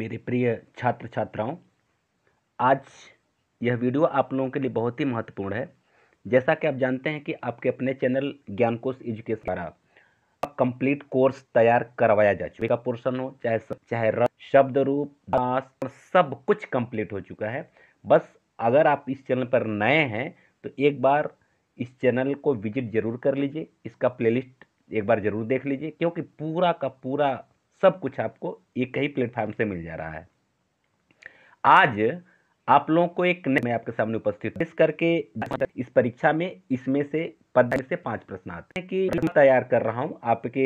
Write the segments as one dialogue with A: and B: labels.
A: मेरे प्रिय छात्र छात्राओं आज यह वीडियो आप लोगों के लिए बहुत ही महत्वपूर्ण है जैसा कि आप जानते हैं कि आपके अपने चैनल ज्ञानकोश एजुकेशन द्वारा कंप्लीट कोर्स तैयार करवाया जा चुका का पोर्शन हो चाहे चाहे शब्द रूप सब कुछ कंप्लीट हो चुका है बस अगर आप इस चैनल पर नए हैं तो एक बार इस चैनल को विजिट जरूर कर लीजिए इसका प्लेलिस्ट एक बार जरूर देख लीजिए क्योंकि पूरा का पूरा सब कुछ आपको एक ही प्लेटफॉर्म से मिल जा रहा है आज आप लोगों को एक मैं आपके सामने उपस्थित इस करके इस परीक्षा में इसमें से पद से पांच प्रश्न आते हैं कि तैयार कर रहा हूं आपके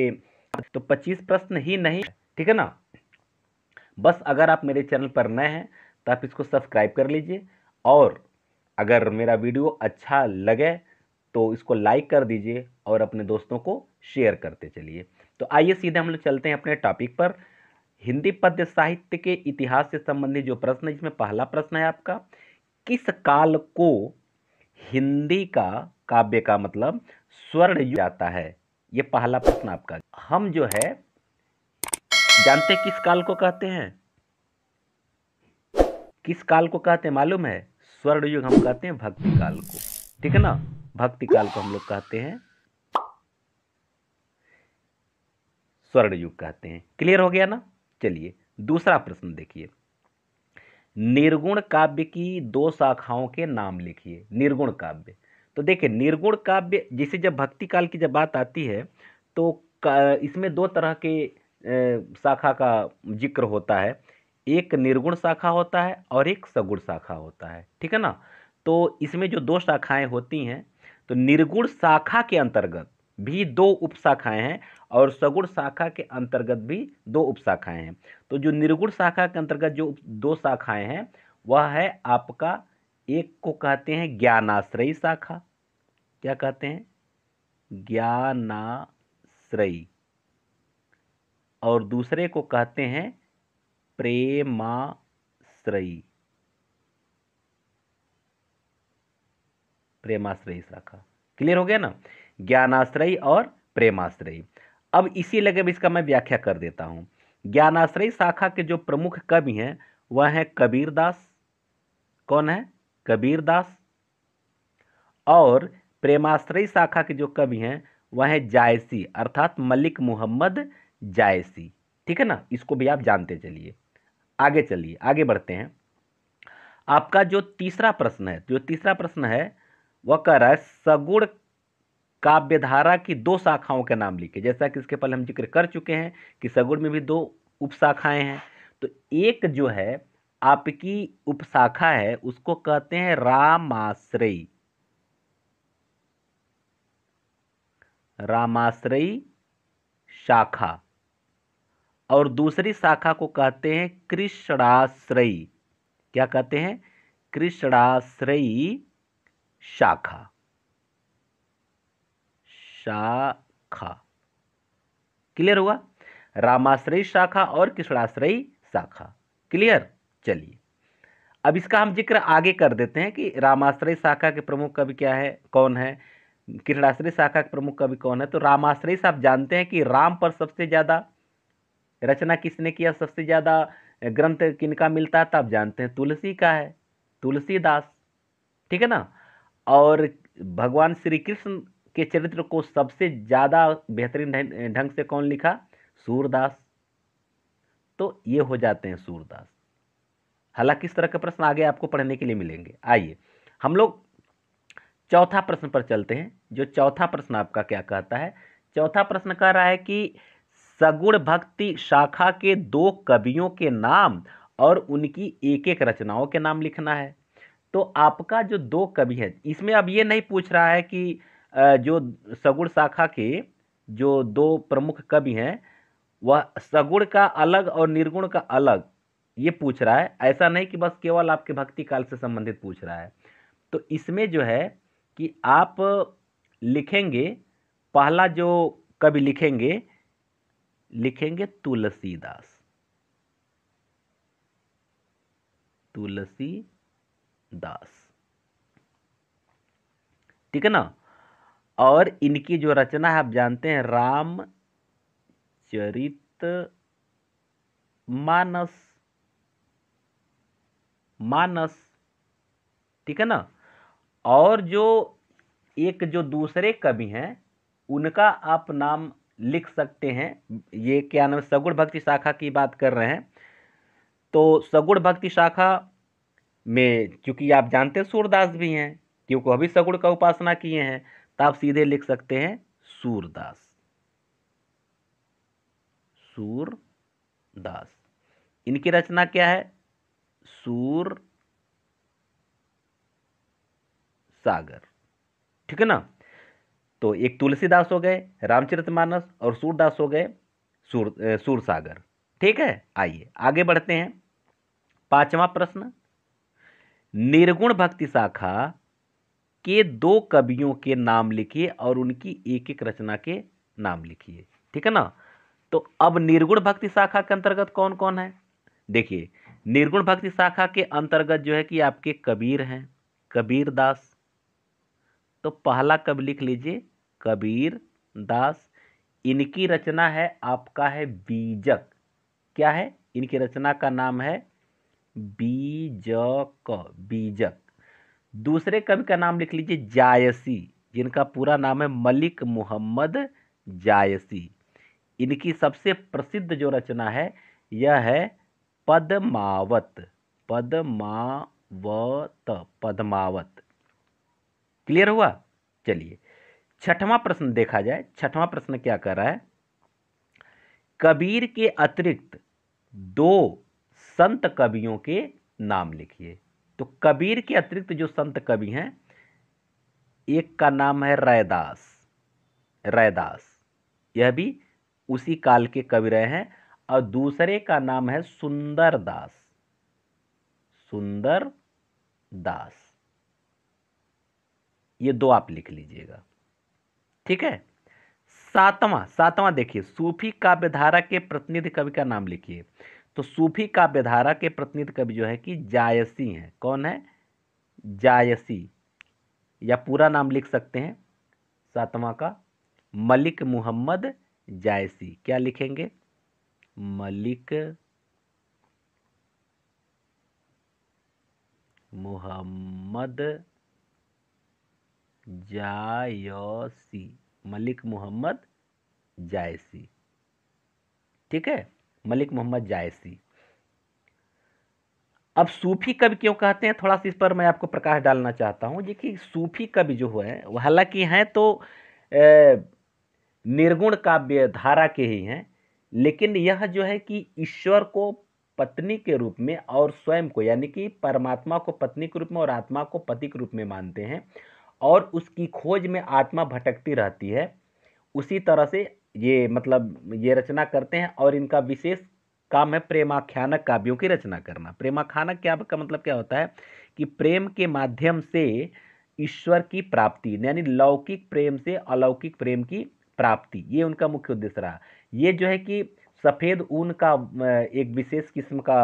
A: तो पच्चीस प्रश्न ही नहीं ठीक है ना बस अगर आप मेरे चैनल पर नए हैं तो आप इसको सब्सक्राइब कर लीजिए और अगर मेरा वीडियो अच्छा लगे तो इसको लाइक कर दीजिए और अपने दोस्तों को शेयर करते चलिए तो आइए सीधे हम लोग चलते हैं अपने टॉपिक पर हिंदी पद्य साहित्य के इतिहास से संबंधित जो प्रश्न है जिसमें पहला प्रश्न है आपका किस काल को हिंदी का काव्य का मतलब स्वर्ण जाता है ये पहला प्रश्न आपका हम जो है जानते किस काल को कहते हैं किस काल को कहते हैं मालूम है स्वर्ण युग हम कहते हैं भक्ति काल को ठीक है ना भक्ति काल को हम लोग कहते हैं स्वर्ण युग कहते हैं क्लियर हो गया ना चलिए दूसरा प्रश्न देखिए निर्गुण काव्य की दो शाखाओं के नाम लिखिए निर्गुण काव्य तो देखिए निर्गुण काव्य जिसे जब भक्ति काल की जब बात आती है तो इसमें दो तरह के शाखा का जिक्र होता है एक निर्गुण शाखा होता है और एक सगुण शाखा होता है ठीक है ना तो इसमें जो दो शाखाएं होती हैं तो निर्गुण शाखा के अंतर्गत भी दो उपशाखाएं हैं और सगुण शाखा के अंतर्गत भी दो उपशाखाएं हैं तो जो निर्गुण शाखा के अंतर्गत जो दो शाखाएं हैं वह है आपका एक को कहते हैं ज्ञानाश्रयी शाखा क्या कहते हैं ज्ञानाश्रयी और दूसरे को कहते हैं प्रेमाश्रयी प्रेमाश्रयी शाखा क्लियर हो गया ना ज्ञानाश्रय और प्रेमाश्रय अब इसी लगे इसका मैं व्याख्या कर देता हूँ ज्ञानाश्रय शाखा के जो प्रमुख कवि हैं वह हैं कबीरदास कौन है कबीरदास और प्रेमाश्रय शाखा के जो कवि हैं वह हैं जायसी अर्थात मलिक मोहम्मद जायसी ठीक है ना इसको भी आप जानते चलिए आगे चलिए आगे बढ़ते हैं आपका जो तीसरा प्रश्न है जो तीसरा प्रश्न है वह कह रहा है सगुण काव्यधारा की दो शाखाओं के नाम लिखे जैसा कि इसके पहले हम जिक्र कर चुके हैं कि सगुण में भी दो उपशाखाएं हैं तो एक जो है आपकी उपशाखा है उसको कहते हैं रामाश्रयी रामाश्रयी शाखा और दूसरी शाखा को कहते हैं कृष्णाश्रयी क्या कहते हैं कृष्णाश्रयी शाखा शाखा क्लियर हुआ रामाश्रय शाखा और कृष्णाश्रय शाखा क्लियर चलिए अब इसका हम जिक्र आगे कर देते हैं कि रामाश्रय शाखा के प्रमुख कवि क्या है कौन है कृष्णाश्रय शाखा के प्रमुख कवि कौन है तो रामाश्रय आप जानते हैं कि राम पर सबसे ज़्यादा रचना किसने किया सबसे ज़्यादा ग्रंथ किनका मिलता है तो आप जानते हैं तुलसी का है तुलसीदास ठीक है ना और भगवान श्री कृष्ण के चरित्र को सबसे ज़्यादा बेहतरीन ढंग से कौन लिखा सूरदास तो ये हो जाते हैं सूरदास हालांकि इस तरह के प्रश्न आगे आपको पढ़ने के लिए मिलेंगे आइए हम लोग चौथा प्रश्न पर चलते हैं जो चौथा प्रश्न आपका क्या कहता है चौथा प्रश्न कह रहा है कि सगुण भक्ति शाखा के दो कवियों के नाम और उनकी एक एक रचनाओं के नाम लिखना है तो आपका जो दो कवि है इसमें अब ये नहीं पूछ रहा है कि जो सगुण शाखा के जो दो प्रमुख कवि हैं वह सगुण का अलग और निर्गुण का अलग ये पूछ रहा है ऐसा नहीं कि बस केवल आपके भक्ति काल से संबंधित पूछ रहा है तो इसमें जो है कि आप लिखेंगे पहला जो कवि लिखेंगे लिखेंगे तुलसीदास तुलसी दास ठीक है ना और इनकी जो रचना है आप जानते हैं राम चरित मानस मानस ठीक है ना और जो एक जो दूसरे कवि हैं उनका आप नाम लिख सकते हैं ये क्या नाम सगुण भक्ति शाखा की बात कर रहे हैं तो सगुण भक्ति शाखा में चूंकि आप जानते हैं सूरदास भी हैं क्योंकि अभी सगुण का उपासना किए हैं तो आप सीधे लिख सकते हैं सूरदास सूरदास इनकी रचना क्या है सूर सागर ठीक है ना तो एक तुलसीदास हो गए रामचरितमानस और सूरदास हो गए सूर सूर सागर ठीक है आइए आगे बढ़ते हैं पांचवा प्रश्न निर्गुण भक्ति शाखा के दो कवियों के नाम लिखिए और उनकी एक एक रचना के नाम लिखिए ठीक है ना तो अब निर्गुण भक्ति शाखा के अंतर्गत कौन कौन है देखिए निर्गुण भक्ति शाखा के अंतर्गत जो है कि आपके कबीर हैं कबीर दास तो पहला कब लिख लीजिए कबीर दास इनकी रचना है आपका है बीजक क्या है इनकी रचना का नाम है बीजक बीजक दूसरे कवि का नाम लिख लीजिए जायसी जिनका पूरा नाम है मलिक मोहम्मद जायसी इनकी सबसे प्रसिद्ध जो रचना है यह है पद्मावत पद्मावत पद्मावत क्लियर हुआ चलिए छठवां प्रश्न देखा जाए छठवां प्रश्न क्या कर रहा है कबीर के अतिरिक्त दो संत कवियों के नाम लिखिए तो कबीर के अतिरिक्त जो संत कवि हैं एक का नाम है रैदास रैदास यह भी उसी काल के कवि रहे हैं और दूसरे का नाम है सुंदर दास सुंदर दास ये दो आप लिख लीजिएगा ठीक है सातवां सातवां देखिए सूफी काव्यधारा के प्रतिनिधि कवि का नाम लिखिए तो सूफी काव्यधारा के प्रतिनिधि कवि जो है कि जायसी हैं कौन है जायसी या पूरा नाम लिख सकते हैं सातवां का मलिक मुहम्मद जायसी क्या लिखेंगे मलिक मुहम्मद जायसी मलिक मुहम्मद जायसी ठीक है मलिक मोहम्मद जायसी अब सूफी कवि क्यों कहते हैं थोड़ा सा इस पर मैं आपको प्रकाश डालना चाहता हूँ देखिए सूफी कवि जो है वह हालांकि हैं तो ए, निर्गुण काव्य धारा के ही हैं लेकिन यह जो है कि ईश्वर को पत्नी के रूप में और स्वयं को यानी कि परमात्मा को पत्नी के रूप में और आत्मा को पति के रूप में मानते हैं और उसकी खोज में आत्मा भटकती रहती है उसी तरह से ये मतलब ये रचना करते हैं और इनका विशेष काम है प्रेमाख्यानक काव्यों की रचना करना प्रेमाख्यानक क्या का मतलब क्या होता है कि प्रेम के माध्यम से ईश्वर की प्राप्ति यानी लौकिक प्रेम से अलौकिक प्रेम की प्राप्ति ये उनका मुख्य उद्देश्य रहा ये जो है कि सफ़ेद ऊन का एक विशेष किस्म का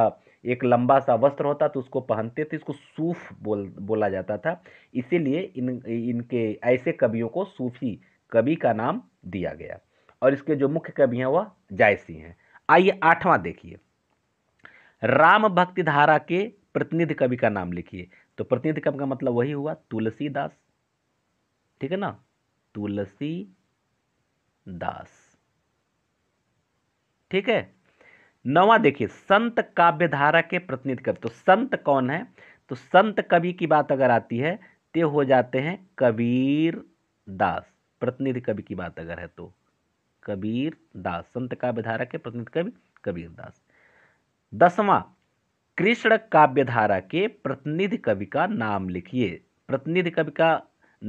A: एक लंबा सा वस्त्र होता तो उसको पहनते थे इसको सूफ बोल बोला जाता था इसीलिए इन इनके ऐसे कवियों को सूफी कवि का नाम दिया गया और इसके जो मुख्य कवि हैं वह जायसी हैं आइए आठवां देखिए राम भक्ति धारा के प्रतिनिधि कवि का नाम लिखिए तो प्रतिनिधि कवि का मतलब वही हुआ तुलसीदास ठीक है ना तुलसी दास ठीक है नवा देखिए संत काव्य धारा के प्रतिनिधि कवि तो संत कौन है तो संत कवि की बात अगर आती है तो हो जाते हैं कबीर दास प्रतिनिधि कवि की बात अगर है तो कबीर दास संत काव्य धारा के प्रतिनिधि कवि कबीर दास दसवां कृष्ण काव्यधारा के प्रतिनिधि कवि का नाम लिखिए प्रतिनिधि कवि का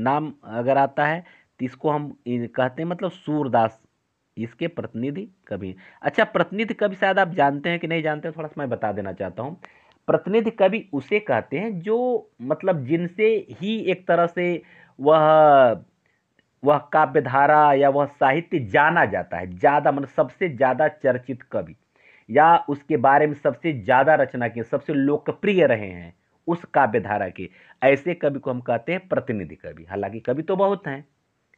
A: नाम अगर आता है तो इसको हम कहते हैं मतलब सूरदास इसके प्रतिनिधि कवि अच्छा प्रतिनिधि कवि शायद आप जानते हैं कि नहीं जानते थोड़ा सा मैं बता देना चाहता हूँ प्रतिनिधि कवि उसे कहते हैं जो मतलब जिनसे ही एक तरह से वह वह काव्यधारा या वह साहित्य जाना जाता है ज़्यादा मतलब सबसे ज़्यादा चर्चित कवि या उसके बारे में सबसे ज़्यादा रचना की सबसे लोकप्रिय रहे हैं उस काव्यधारा के ऐसे कवि को हम कहते हैं प्रतिनिधि कवि हालांकि कवि तो बहुत हैं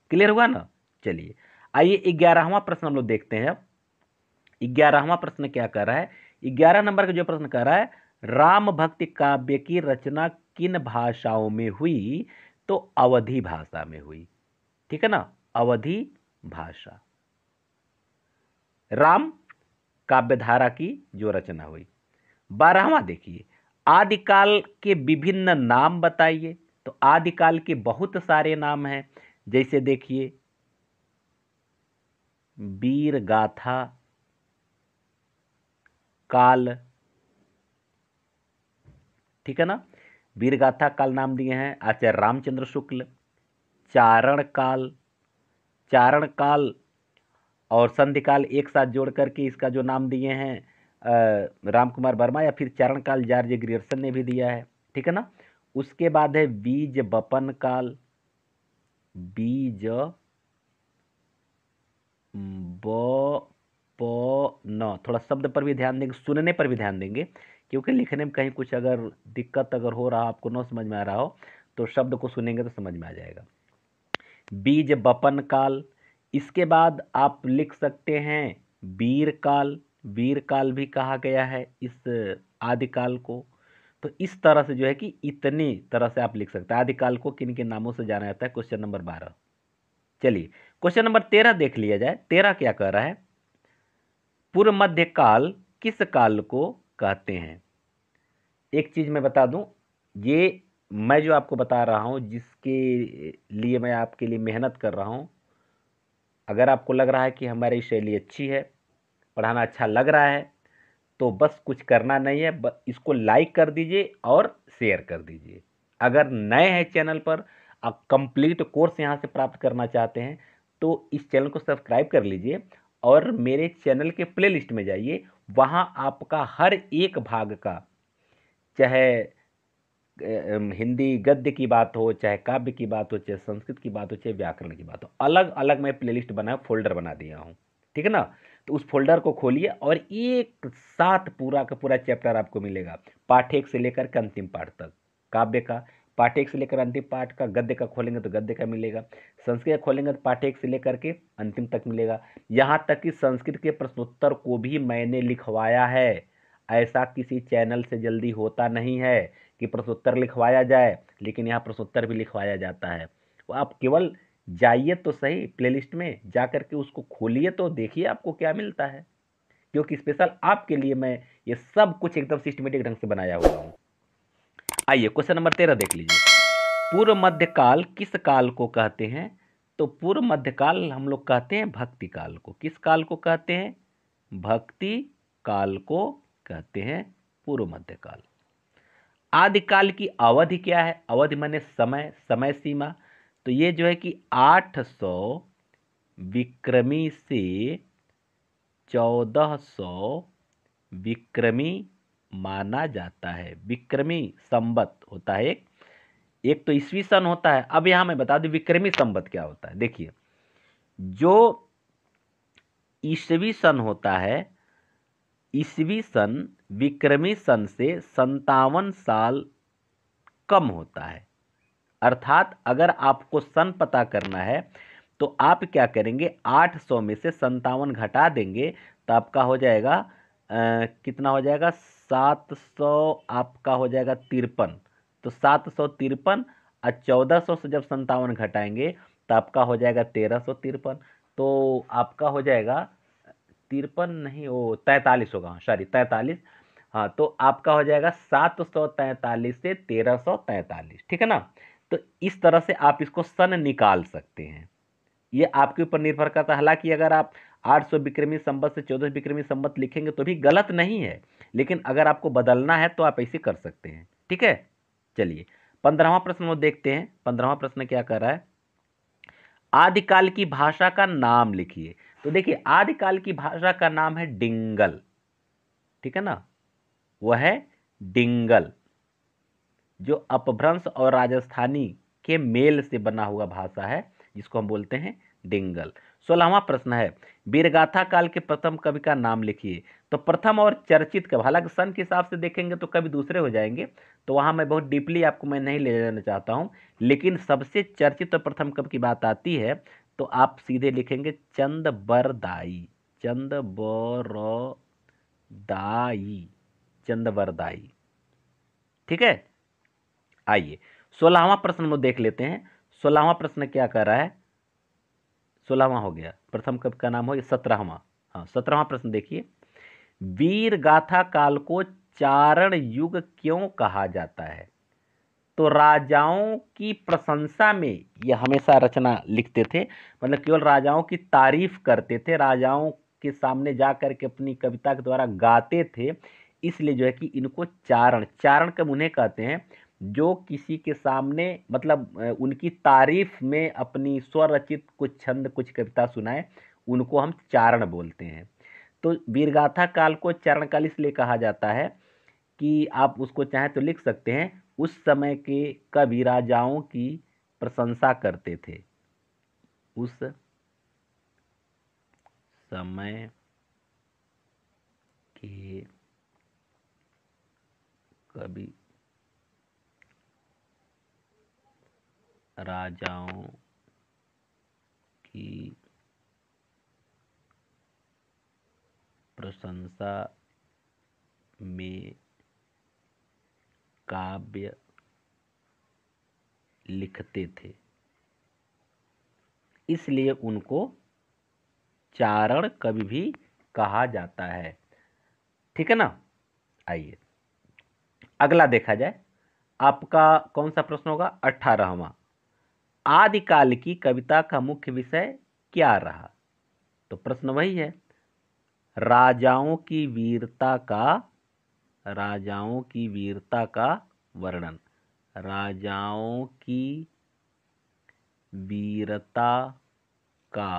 A: क्लियर हुआ ना चलिए आइए ग्यारहवा प्रश्न हम लोग देखते हैं अब ग्यारहवा प्रश्न क्या कर रहा है ग्यारह नंबर का जो प्रश्न कर रहा है राम भक्ति काव्य की रचना किन भाषाओं में हुई तो अवधि भाषा में हुई ठीक है ना अवधि भाषा राम काव्यधारा की जो रचना हुई बारहवा देखिए आदिकाल के विभिन्न नाम बताइए तो आदिकाल के बहुत सारे नाम हैं जैसे देखिए वीर गाथा काल ठीक है ना वीर गाथा काल नाम दिए हैं आचार्य रामचंद्र शुक्ल चारण काल चारण काल और संधिकाल एक साथ जोड़ करके इसका जो नाम दिए हैं राम कुमार वर्मा या फिर चारण काल जॉर्ज ग्रियर्सन ने भी दिया है ठीक है ना उसके बाद है बीज बपन काल बीज ब प न थोड़ा शब्द पर भी ध्यान देंगे सुनने पर भी ध्यान देंगे क्योंकि लिखने में कहीं कुछ अगर दिक्कत अगर हो रहा आपको न समझ में आ रहा हो तो शब्द को सुनेंगे तो समझ में आ जाएगा बीज बपन काल इसके बाद आप लिख सकते हैं वीर काल वीर काल भी कहा गया है इस आदिकाल को तो इस तरह से जो है कि इतनी तरह से आप लिख सकते हैं आदिकाल को किन किन नामों से जाना जाता है क्वेश्चन नंबर बारह चलिए क्वेश्चन नंबर तेरह देख लिया जाए तेरह क्या कह रहा है पूर्व मध्य काल किस काल को कहते हैं एक चीज़ मैं बता दूं ये मैं जो आपको बता रहा हूँ जिसके लिए मैं आपके लिए मेहनत कर रहा हूँ अगर आपको लग रहा है कि हमारी शैली अच्छी है पढ़ाना अच्छा लग रहा है तो बस कुछ करना नहीं है इसको लाइक कर दीजिए और शेयर कर दीजिए अगर नए हैं चैनल पर आप कंप्लीट कोर्स यहाँ से प्राप्त करना चाहते हैं तो इस चैनल को सब्सक्राइब कर लीजिए और मेरे चैनल के प्लेलिस्ट में जाइए वहाँ आपका हर एक भाग का चाहे हिंदी गद्य की बात हो चाहे काव्य की बात हो चाहे संस्कृत की बात हो चाहे व्याकरण की बात हो अलग अलग मैं प्लेलिस्ट बना फोल्डर बना दिया हूँ ठीक है ना तो उस फोल्डर को खोलिए और एक साथ पूरा का पूरा चैप्टर आपको मिलेगा पाठ एक से लेकर के अंतिम पाठ तक काव्य का पाठ एक से लेकर अंतिम पाठ का गद्य का खोलेंगे तो गद्य का मिलेगा संस्कृत का खोलेंगे तो पाठ एक से लेकर के अंतिम तक मिलेगा यहाँ तक कि संस्कृत के प्रश्नोत्तर को भी मैंने लिखवाया है ऐसा किसी चैनल से जल्दी होता नहीं है कि प्रश्नोत्तर लिखवाया जाए लेकिन यहाँ प्रश्नोत्तर भी लिखवाया जाता है तो आप केवल जाइए तो सही प्लेलिस्ट में जा कर के उसको खोलिए तो देखिए आपको क्या मिलता है क्योंकि स्पेशल आपके लिए मैं ये सब कुछ एकदम सिस्टमेटिक ढंग से बनाया हुआ हूँ आइए क्वेश्चन नंबर तेरह देख लीजिए पूर्व मध्यकाल किस काल को कहते हैं तो पूर्व मध्यकाल हम लोग कहते हैं भक्ति काल को किस काल को कहते हैं भक्ति काल को कहते हैं पूर्व मध्यकाल आदिकाल की अवधि क्या है अवधि माने समय समय सीमा तो ये जो है कि 800 विक्रमी से 1400 विक्रमी माना जाता है विक्रमी संबत होता है एक एक तो ईस्वी सन होता है अब यहां मैं बता दू विक्रमी संबत क्या होता है देखिए जो ईस्वी सन होता है ईस्वी सन विक्रमी सन से संतावन साल कम होता है अर्थात अगर आपको सन पता करना है तो आप क्या करेंगे 800 में से संतावन घटा देंगे तो आपका हो जाएगा आ, कितना हो जाएगा 700 आपका हो जाएगा तिरपन तो सात सौ तिरपन और चौदह सौ से जब संतावन घटाएंगे तो आपका हो जाएगा तेरह सौ तिरपन तो आपका हो जाएगा तिरपन नहीं वो तैतालीस होगा सॉरी हाँ, तैतालीस हाँ तो आपका हो जाएगा सात सौ तैतालीस से तेरह सौ तैतालीस ठीक है ना तो इस तरह से आप इसको सन निकाल सकते हैं ये आपके ऊपर निर्भर करता है हालांकि अगर आप 800 विक्रमी संबत से 1400 विक्रमी संबत लिखेंगे तो भी गलत नहीं है लेकिन अगर आपको बदलना है तो आप ऐसे कर सकते हैं ठीक है चलिए पंद्रहवा प्रश्न वो देखते हैं पंद्रहवा प्रश्न क्या कर रहा है आदिकाल की भाषा का नाम लिखिए तो देखिए आदिकाल की भाषा का नाम है डिंगल ठीक है ना वह है डिंगल जो अपभ्रंश और राजस्थानी के मेल से बना हुआ भाषा है जिसको हम बोलते हैं डिंगल सोलहवा प्रश्न है वीरगाथा काल के प्रथम कवि का नाम लिखिए तो प्रथम और चर्चित कवि हालांकि सन के हिसाब से देखेंगे तो कभी दूसरे हो जाएंगे तो वहां मैं बहुत डीपली आपको मैं नहीं ले जाना चाहता हूं लेकिन सबसे चर्चित और प्रथम कवि की बात आती है तो आप सीधे लिखेंगे चंद बरदाई चंद बरदाई चंद बरदाई ठीक है आइए सोलहवा प्रश्न को देख लेते हैं सोलहवा प्रश्न क्या कर रहा है सोलहवा हो गया प्रथम कब का नाम हो गया सत्रहवा हाँ सत्रहवा प्रश्न देखिए वीर गाथा काल को चारण युग क्यों कहा जाता है तो राजाओं की प्रशंसा में ये हमेशा रचना लिखते थे मतलब केवल राजाओं की तारीफ करते थे राजाओं के सामने जा कर के अपनी कविता के द्वारा गाते थे इसलिए जो है कि इनको चारण चारण कब उन्हें कहते हैं जो किसी के सामने मतलब उनकी तारीफ में अपनी स्वरचित कुछ छंद कुछ कविता सुनाए उनको हम चारण बोलते हैं तो वीरगाथा काल को चरण काल इसलिए कहा जाता है कि आप उसको चाहें तो लिख सकते हैं उस समय के कवि राजाओं की प्रशंसा करते थे उस समय के कवि राजाओं की प्रशंसा में काव्य लिखते थे इसलिए उनको चारण कवि भी कहा जाता है ठीक है ना आइए अगला देखा जाए आपका कौन सा प्रश्न होगा अठारहवा आदिकाल की कविता का मुख्य विषय क्या रहा तो प्रश्न वही है राजाओं की वीरता का राजाओं की वीरता का वर्णन राजाओं की वीरता का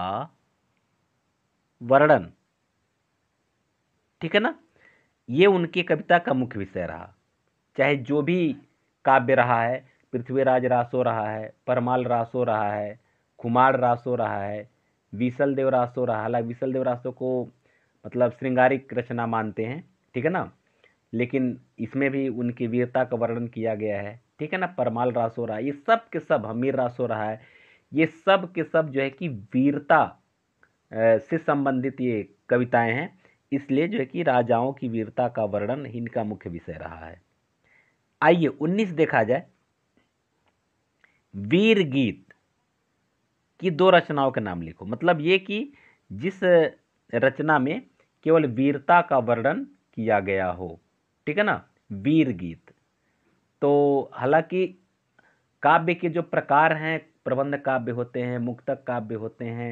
A: वर्णन ठीक है ना ये उनकी कविता का मुख्य विषय रहा चाहे जो भी काव्य रहा है पृथ्वीराज रासो रहा है परमाल रासो रहा है कुमार रासो रहा है विशल देव रासो रहा हालांकि विशल देव रासो को मतलब श्रृंगारिक रचना मानते हैं ठीक है ना लेकिन इसमें भी उनकी वीरता का वर्णन किया गया है ठीक है ना परमाल रास हो रहा है ये सब के सब हमीर रास हो रहा है ये सब के सब जो है कि वीरता से संबंधित ये कविताएं हैं इसलिए जो है कि राजाओं की वीरता का वर्णन इनका मुख्य विषय रहा है आइए उन्नीस देखा जाए वीर गीत की दो रचनाओं के नाम लिखो मतलब ये कि जिस रचना में केवल वीरता का वर्णन किया गया हो ठीक है ना वीर गीत तो हालांकि काव्य के जो प्रकार हैं प्रबंध काव्य होते हैं मुक्तक काव्य होते हैं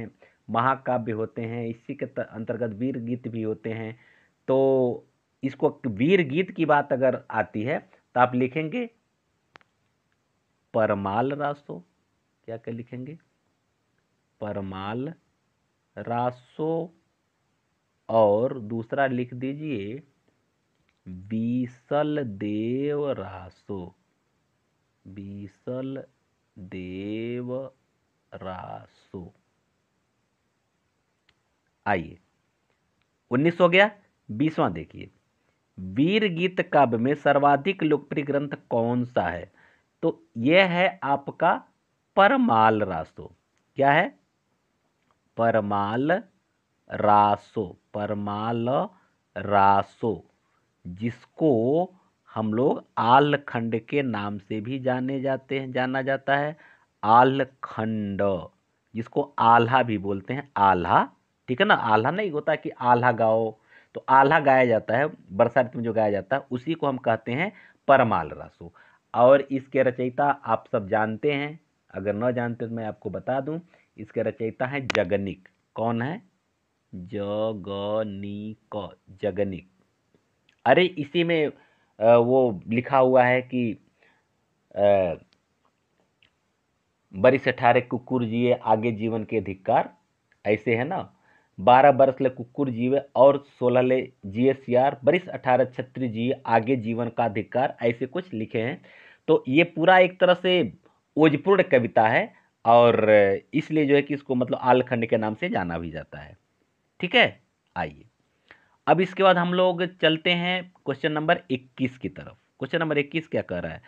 A: महाकाव्य होते हैं इसी के अंतर्गत वीर गीत भी होते हैं तो इसको वीर गीत की बात अगर आती है तो आप लिखेंगे परमाल रासो क्या क्या लिखेंगे परमाल रासो और दूसरा लिख दीजिए बीसल देव रासो बीसल देव रासो आइए उन्नीस हो गया बीसवा देखिए वीर गीत काव्य में सर्वाधिक लोकप्रिय ग्रंथ कौन सा है तो यह है आपका परमाल रासो क्या है परमाल रासो परमाल रासो जिसको हम लोग आलखंड के नाम से भी जाने जाते हैं जाना जाता है आलखंड जिसको आल्हा भी बोलते हैं आल्हा ठीक है ना आल्हा नहीं होता कि आल्हा गाओ तो आल्हा गाया जाता है बरसा ऋतु में जो गाया जाता है उसी को हम कहते हैं परमाल रासो और इसके रचयिता आप सब जानते हैं अगर न जानते तो मैं आपको बता दूं इसके रचयिता हैं जगनिक कौन है जगनिक जगनिक अरे इसी में वो लिखा हुआ है कि बरिस अठारह कुकुर जिए आगे जीवन के अधिकार ऐसे है ना बारह बरस ले कुकुर जीवे और सोलह ले एस सियार बरिस अठारह छत्तीस जिए आगे जीवन का अधिकार ऐसे कुछ लिखे हैं तो ये पूरा एक तरह से ओजपूर्ण कविता है और इसलिए जो है कि इसको मतलब आलखंड के नाम से जाना भी जाता है ठीक है आइए अब इसके बाद हम लोग चलते हैं क्वेश्चन नंबर 21 की तरफ क्वेश्चन नंबर 21 क्या कह रहा है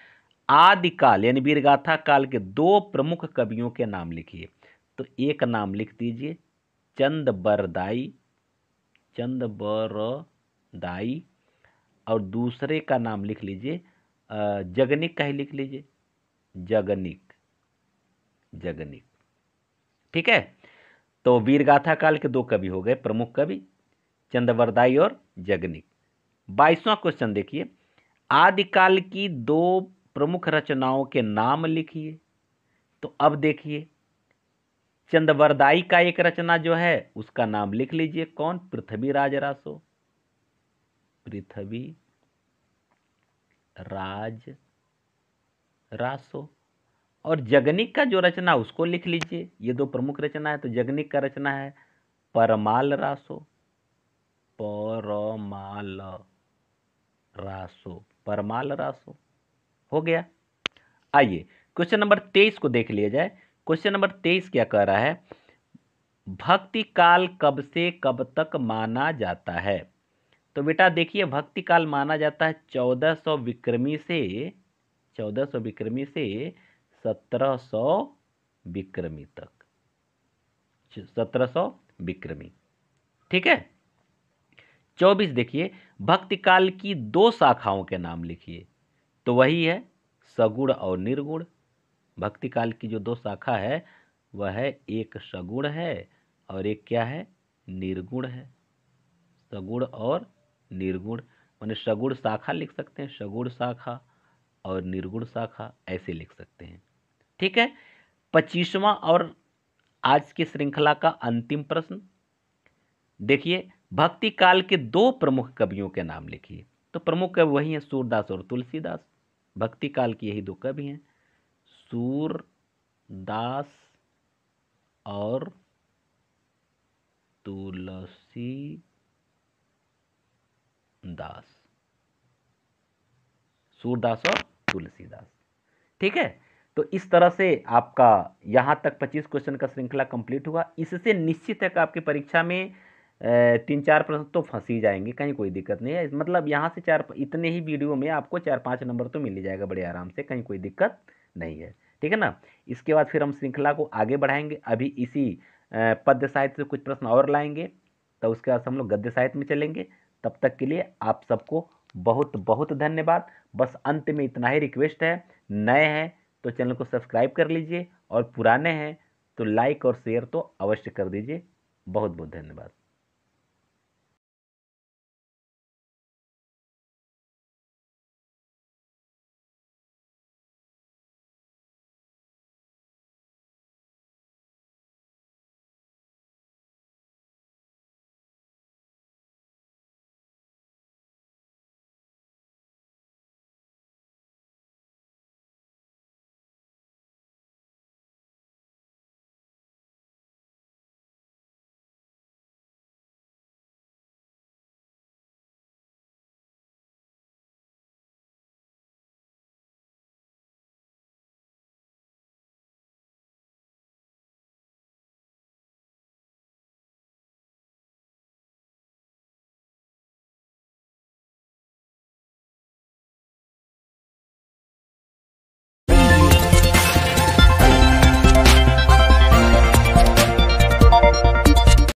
A: आदिकाल यानी वीरगाथा काल के दो प्रमुख कवियों के नाम लिखिए तो एक नाम लिख दीजिए चंद बरदाई चंद बरदाई और दूसरे का नाम लिख लीजिए जगनिक का ही लिख लीजिए जगनिक जगनिक ठीक है तो वीरगाथा काल के दो कवि हो गए प्रमुख कवि चंद्रवरदाई और जगनिक बाईसवां क्वेश्चन देखिए आदिकाल की दो प्रमुख रचनाओं के नाम लिखिए तो अब देखिए चंद्रवरदाई का एक रचना जो है उसका नाम लिख लीजिए कौन राज रासो पृथ्वी राज रासो और जगनिक का जो रचना उसको लिख लीजिए ये दो प्रमुख रचना है तो जगनिक का रचना है परमाल रासो परमाल रासो परमाल रासो हो गया आइए क्वेश्चन नंबर तेईस को देख लिया जाए क्वेश्चन नंबर तेईस क्या कह रहा है भक्ति काल कब से कब तक माना जाता है तो बेटा देखिए भक्ति काल माना जाता है चौदह सौ विक्रमी से चौदह सौ विक्रमी से सत्रह सौ विक्रमी तक सत्रह सौ विक्रमी ठीक है चौबीस देखिए भक्ति काल की दो शाखाओं के नाम लिखिए तो वही है सगुण और निर्गुण भक्ति काल की जो दो शाखा है वह है एक सगुण है और एक क्या है निर्गुण है सगुण और निर्गुण मैंने सगुण शाखा लिख सकते हैं सगुण शाखा और निर्गुण शाखा ऐसे लिख सकते हैं ठीक है पच्चीसवां और आज की श्रृंखला का अंतिम प्रश्न देखिए भक्ति काल के दो प्रमुख कवियों के नाम लिखिए तो प्रमुख कवि वही हैं सूरदास और तुलसीदास भक्ति काल की यही दो कवि हैं सूरदास और तुलसी दास सूरदास और तुलसीदास ठीक है तो इस तरह से आपका यहां तक 25 क्वेश्चन का श्रृंखला कंप्लीट हुआ इससे निश्चित है कि आपकी परीक्षा में तीन चार प्रश्न तो फंस ही जाएंगे कहीं कोई दिक्कत नहीं है मतलब यहाँ से चार इतने ही वीडियो में आपको चार पाँच नंबर तो मिल ही जाएगा बड़े आराम से कहीं कोई दिक्कत नहीं है ठीक है ना इसके बाद फिर हम श्रृंखला को आगे बढ़ाएंगे अभी इसी पद्य साहित्य से कुछ प्रश्न और लाएंगे तो उसके बाद हम लोग गद्य साहित्य में चलेंगे तब तक के लिए आप सबको बहुत बहुत धन्यवाद बस अंत में इतना ही रिक्वेस्ट है नए हैं तो चैनल को सब्सक्राइब कर लीजिए और पुराने हैं तो लाइक और शेयर तो अवश्य कर दीजिए बहुत बहुत धन्यवाद